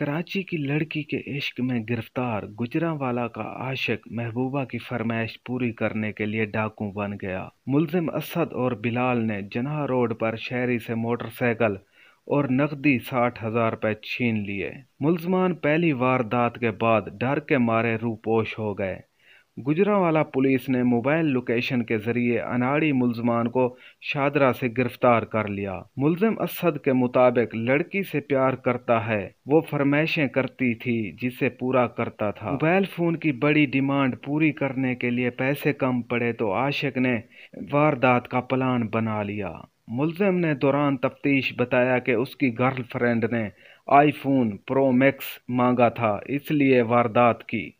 कराची की लड़की के इश्क में गिरफ्तार वाला का आशिक महबूबा की फरमाइश पूरी करने के लिए डाकू बन गया मुलजिम असद और बिलाल ने जनाह रोड पर शहरी से मोटरसाइकिल और नकदी साठ हजार रुपए छीन लिए मुलजमान पहली वारदात के बाद डर के मारे रूपोश हो गए गुजरावाला पुलिस ने मोबाइल लोकेशन के जरिए अनाड़ी मुलजमान को शादरा से गिरफ्तार कर लिया मुलजम असद के मुताबिक लड़की से प्यार करता है वो फरमाइशें करती थी जिसे पूरा करता था मोबाइल फोन की बड़ी डिमांड पूरी करने के लिए पैसे कम पड़े तो आशिक ने वारदात का प्लान बना लिया मुलजम ने दौरान तफ्तीश बताया कि उसकी गर्लफ्रेंड ने आईफोन प्रो मैक्स मांगा था इसलिए वारदात की